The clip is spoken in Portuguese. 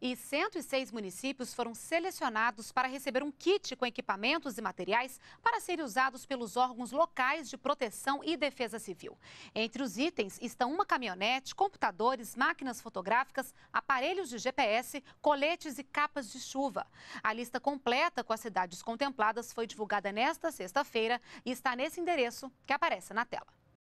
e 106 municípios foram selecionados para receber um kit com equipamentos e materiais para serem usados pelos órgãos locais de proteção e defesa civil. Entre os itens estão uma caminhonete, computadores, máquinas fotográficas, aparelhos de GPS, coletes e capas de chuva. A lista completa com as cidades contempladas foi divulgada nesta sexta-feira e está nesse endereço que aparece na tela.